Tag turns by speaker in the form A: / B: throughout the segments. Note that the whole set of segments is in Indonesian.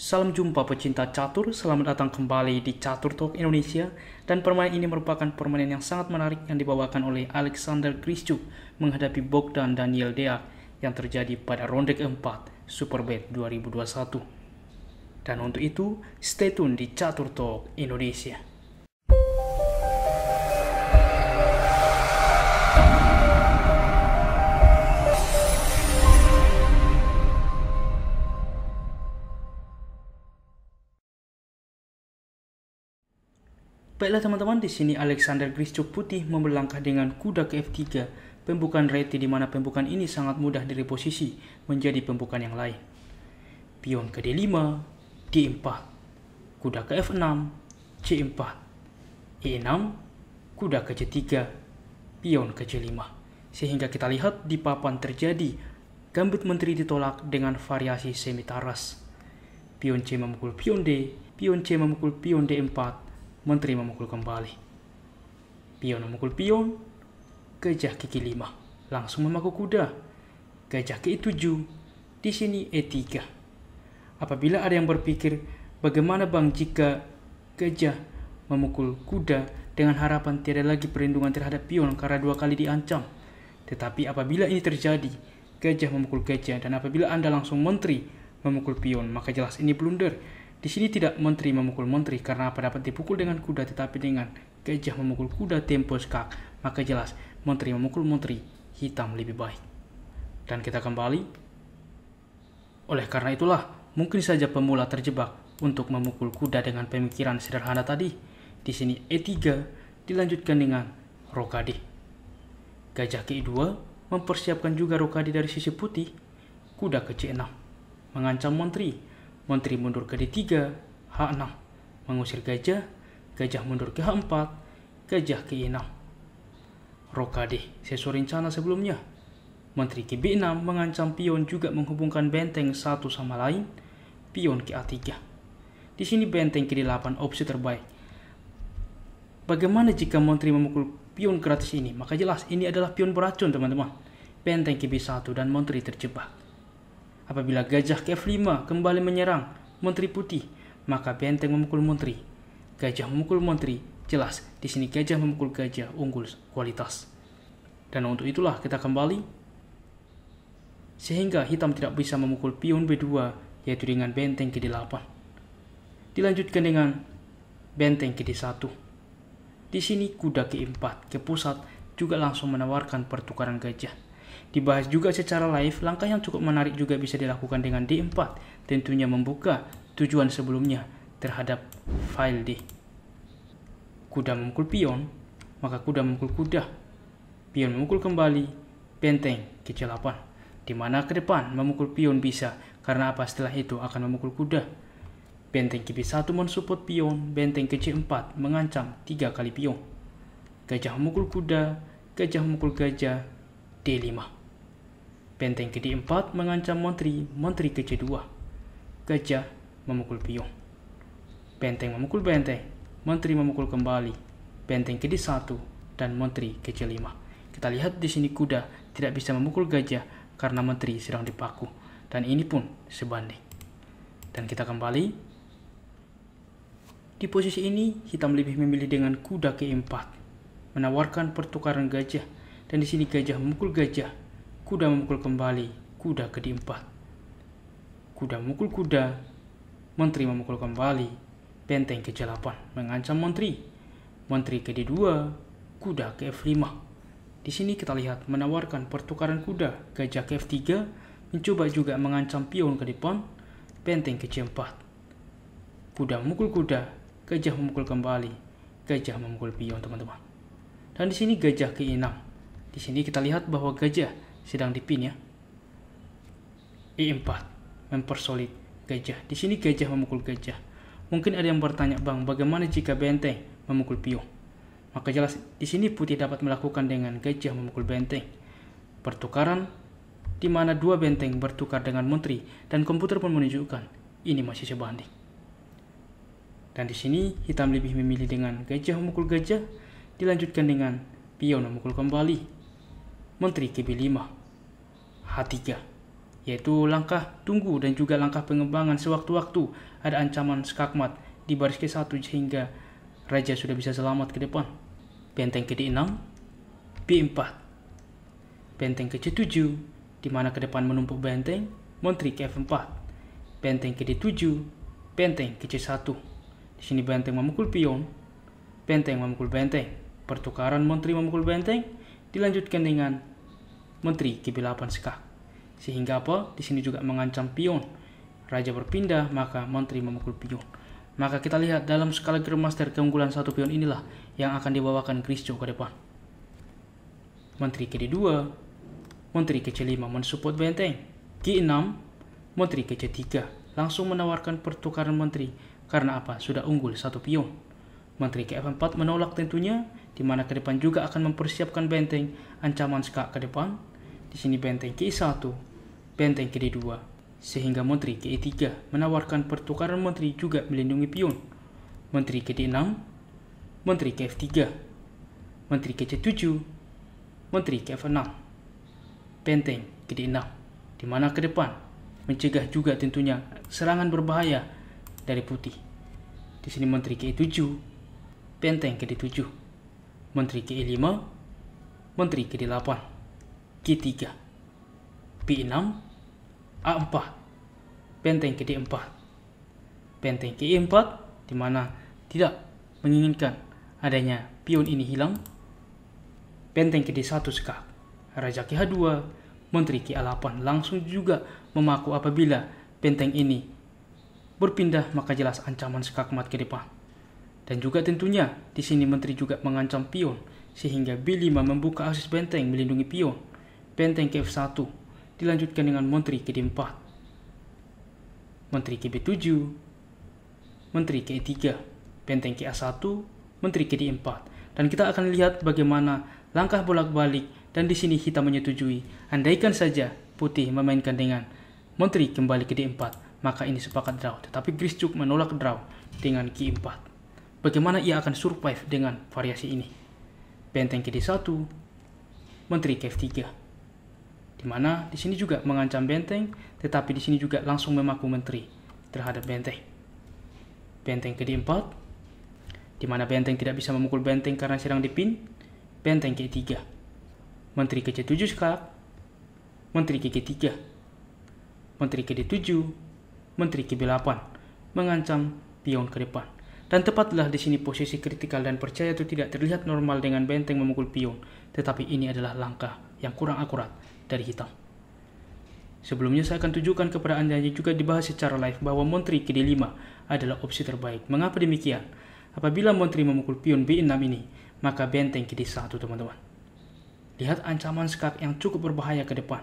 A: Salam jumpa pecinta catur, selamat datang kembali di Catur Talk Indonesia dan permainan ini merupakan permainan yang sangat menarik yang dibawakan oleh Alexander Grischuk menghadapi Bogdan Daniel Dea yang terjadi pada ronde keempat Superbet 2021. Dan untuk itu, stay tune di Catur Talk Indonesia. Baiklah teman-teman, di sini Alexander Grischuk putih membelangkah dengan kuda ke F3, pembukaan reti di mana pembukaan ini sangat mudah direposisi menjadi pembukaan yang lain. Pion ke D5, D4, kuda ke F6, C4, E6, kuda ke C3, pion ke C5. Sehingga kita lihat di papan terjadi gambit menteri ditolak dengan variasi semi taras. Pion C memukul pion D, pion C memukul pion D4, Menteri memukul kembali. Pion memukul pion. Gajah kiki lima langsung memaku kuda. Gajah ke 7 di sini E3. Eh apabila ada yang berpikir bagaimana bang jika gajah memukul kuda dengan harapan tiada lagi perlindungan terhadap pion karena dua kali diancam. Tetapi apabila ini terjadi, gajah memukul gajah dan apabila Anda langsung menteri memukul pion, maka jelas ini blunder di sini tidak menteri memukul menteri karena apa dapat dipukul dengan kuda tetapi dengan gajah memukul kuda tempo skak. Maka jelas menteri memukul menteri hitam lebih baik. Dan kita kembali. Oleh karena itulah mungkin saja pemula terjebak untuk memukul kuda dengan pemikiran sederhana tadi. Di sini E3 dilanjutkan dengan Rokade. Gajah ke 2 mempersiapkan juga Rokade dari sisi putih. Kuda ke C6 mengancam menteri Menteri mundur ke D3, H6, mengusir gajah, gajah mundur ke H4, gajah ke e 6 Rokade, sesuai rencana sebelumnya, Menteri ke B6 mengancam pion juga menghubungkan benteng satu sama lain, pion ke A3. Di sini benteng ke D8 opsi terbaik. Bagaimana jika Menteri memukul pion gratis ini? Maka jelas ini adalah pion beracun teman-teman. Benteng ke B1 dan Menteri terjebak. Apabila gajah ke-5 kembali menyerang Menteri Putih, maka benteng memukul Menteri. Gajah memukul Menteri, jelas di sini gajah memukul gajah unggul kualitas. Dan untuk itulah kita kembali sehingga hitam tidak bisa memukul pion B2 yaitu dengan benteng ke 8 Dilanjutkan dengan benteng ke 1 Di sini kuda ke-4 ke pusat juga langsung menawarkan pertukaran gajah Dibahas juga secara live, langkah yang cukup menarik juga bisa dilakukan dengan D4, tentunya membuka tujuan sebelumnya terhadap file D. Kuda memukul pion, maka kuda memukul kuda. Pion memukul kembali, benteng ke C8, di mana ke depan memukul pion bisa, karena apa setelah itu akan memukul kuda. Benteng ke B1 mensupport pion, benteng ke C4 mengancam tiga kali pion. Gajah memukul kuda, gajah memukul gajah, D5. Benteng Gede 4 mengancam Menteri. Menteri ke 2. Gajah memukul piung. Benteng memukul benteng, Menteri memukul kembali. Benteng Gede 1 dan Menteri ke 5. Kita lihat di sini kuda tidak bisa memukul gajah karena Menteri sedang dipaku. Dan ini pun sebanding. Dan kita kembali. Di posisi ini, hitam lebih memilih dengan kuda keempat, menawarkan pertukaran gajah, dan di sini gajah memukul gajah Kuda memukul kembali, kuda ke kedimpat. Kuda memukul kuda, menteri memukul kembali, benteng ke-8 mengancam menteri. Menteri ke 2 kuda ke F5. Di sini kita lihat menawarkan pertukaran kuda, gajah ke F3, mencoba juga mengancam pion ke depan, benteng ke C4. Kuda memukul kuda, gajah memukul kembali, gajah memukul pion teman-teman. Dan di sini gajah ke enam, 6 Di sini kita lihat bahwa gajah sedang dipin ya. I4 mempersolid gajah. Di sini gajah memukul gajah. Mungkin ada yang bertanya, "Bang, bagaimana jika benteng memukul pion Maka jelas di sini putih dapat melakukan dengan gajah memukul benteng. Pertukaran di mana dua benteng bertukar dengan menteri dan komputer pun menunjukkan ini masih sebanding. Dan di sini hitam lebih memilih dengan gajah memukul gajah dilanjutkan dengan pion memukul kembali Menteri KB5. H3, yaitu langkah tunggu dan juga langkah pengembangan sewaktu-waktu ada ancaman skakmat di baris ke-1 sehingga Raja sudah bisa selamat ke depan. Benteng ke-6, B4. Benteng ke-7, di mana ke depan menumpuk benteng, Menteri ke 4 Benteng ke 7 benteng ke C1. Di sini benteng memukul pion, benteng memukul benteng. Pertukaran Menteri memukul benteng dilanjutkan dengan Menteri ke-8 Sekak. Sehingga apa? Di sini juga mengancam pion. Raja berpindah, maka menteri memukul pion. Maka kita lihat dalam skala Grandmaster keunggulan satu pion inilah yang akan dibawakan Grisjo ke depan. Menteri ke-2, Menteri ke-5 mensupport benteng. g 6 Menteri ke-3 langsung menawarkan pertukaran menteri karena apa? Sudah unggul satu pion. Menteri ke-4 menolak tentunya, di mana ke depan juga akan mempersiapkan benteng ancaman skak ke depan di sini benteng ke 1 benteng ke 2 sehingga menteri ke 3 menawarkan pertukaran menteri juga melindungi pion. Menteri ke 6 menteri ke 3 menteri ke 7 menteri ke 6 benteng ke 6 di mana ke depan mencegah juga tentunya serangan berbahaya dari putih. Di sini menteri ke 7 benteng ke 7 menteri ke 5 menteri ke 8 Q3, P6, A4, benteng ke D4. Benteng ke E4 di mana tidak menginginkan adanya pion ini hilang. Benteng ke D1 sekarang. Raja ke H2, Menteri ke A8 langsung juga memaku apabila benteng ini berpindah maka jelas ancaman skakmat ke depan. Dan juga tentunya di sini menteri juga mengancam pion sehingga B5 membuka akses benteng melindungi pion benteng kf 1 dilanjutkan dengan menteri kd 4 menteri kb 7 menteri ke 3 benteng ka 1 menteri kd 4 Dan kita akan lihat bagaimana langkah bolak-balik dan di sini kita menyetujui. Andaikan saja putih memainkan dengan menteri kembali ke D4, maka ini sepakat draw. Tetapi Grischuk menolak draw dengan k 4 e Bagaimana ia akan survive dengan variasi ini? Benteng ke D1, menteri ke F3 di mana di sini juga mengancam benteng, tetapi di sini juga langsung memaku menteri terhadap benteng. Benteng ke-4, di mana benteng tidak bisa memukul benteng karena sedang dipin, benteng ke-3. Menteri ke C7 sekarang, menteri ke G3, menteri ke D7, menteri ke B8, mengancam pion ke depan. Dan tepatlah di sini posisi kritikal dan percaya itu tidak terlihat normal dengan benteng memukul pion, tetapi ini adalah langkah yang kurang akurat dari hitam. Sebelumnya saya akan tunjukkan kepada Anda yang juga dibahas secara live bahwa Montri kd 5 adalah opsi terbaik. Mengapa demikian? Apabila Montri memukul pion B6 ini, maka benteng kd 1 teman-teman. Lihat ancaman skak yang cukup berbahaya ke depan.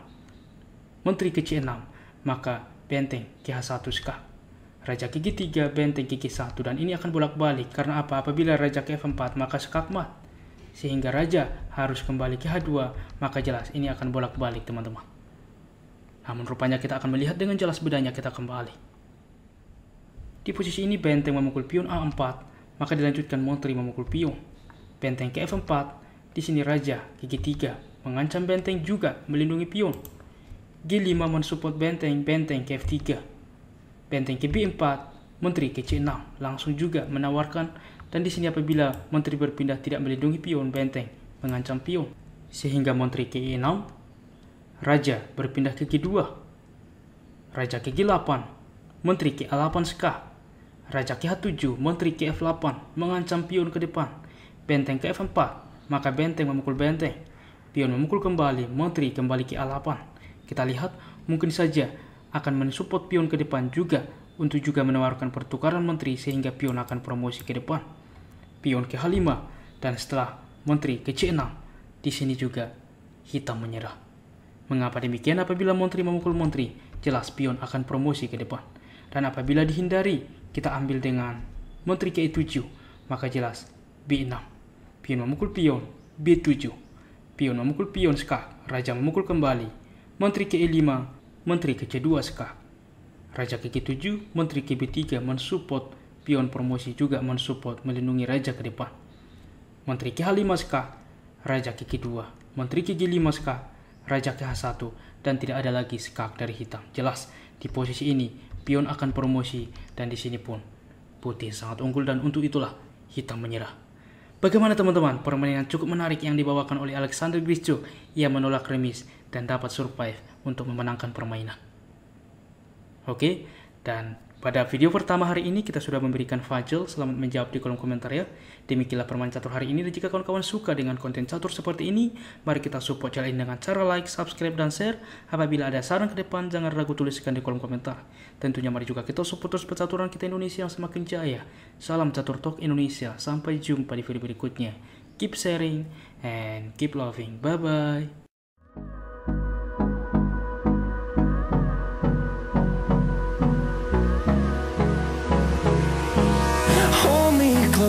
A: Menteri ke C6, maka benteng kh 1 skak. Raja kg 3 benteng kg 1 dan ini akan bolak-balik karena apa? Apabila Raja ke F4, maka skak mat sehingga raja harus kembali ke H2, maka jelas ini akan bolak-balik teman-teman. Namun rupanya kita akan melihat dengan jelas bedanya kita kembali. Di posisi ini benteng memukul pion A4, maka dilanjutkan Montri memukul pion. Benteng ke F4, di sini raja ke G3 mengancam benteng juga melindungi pion. G5 mensupport benteng, benteng ke F3. Benteng ke B4, menteri ke C6 langsung juga menawarkan dan di sini apabila menteri berpindah tidak melindungi pion benteng, mengancam pion. Sehingga menteri ke 6 raja berpindah ke G2, raja ke G8, menteri ke A8 sekah, raja ke 7 menteri ke F8, mengancam pion ke depan, benteng ke F4, maka benteng memukul benteng, pion memukul kembali, menteri kembali ke A8. Kita lihat, mungkin saja akan mensupport pion ke depan juga untuk juga menawarkan pertukaran menteri sehingga pion akan promosi ke depan, pion ke H5, dan setelah menteri ke C6. Di sini juga hitam menyerah. Mengapa demikian apabila menteri memukul menteri, jelas pion akan promosi ke depan. Dan apabila dihindari, kita ambil dengan menteri ke E7, maka jelas B6. Pion memukul pion, B7. Pion memukul pion skak, raja memukul kembali. Menteri ke E5, menteri ke C2 skak Raja Kiki 7 Menteri KB3 mensupport, pion promosi juga mensupport melindungi raja ke depan. Menteri KH5SK, Raja Kiki 2 Menteri Kiki 5 sk Raja KH1, dan tidak ada lagi skak dari hitam. Jelas, di posisi ini, pion akan promosi, dan di sini pun, putih sangat unggul dan untuk itulah, hitam menyerah. Bagaimana teman-teman, permainan cukup menarik yang dibawakan oleh Alexander Grischuk. Ia menolak remis dan dapat survive untuk memenangkan permainan. Oke, dan pada video pertama hari ini kita sudah memberikan Fajl, selamat menjawab di kolom komentar ya. Demikianlah permainan catur hari ini dan jika kawan-kawan suka dengan konten catur seperti ini, mari kita support channel ini dengan cara like, subscribe, dan share. Apabila ada saran ke depan, jangan ragu tuliskan di kolom komentar. Tentunya mari juga kita support terus percaturan kita Indonesia yang semakin jaya. Salam Catur Talk Indonesia, sampai jumpa di video berikutnya. Keep sharing and keep loving. Bye-bye.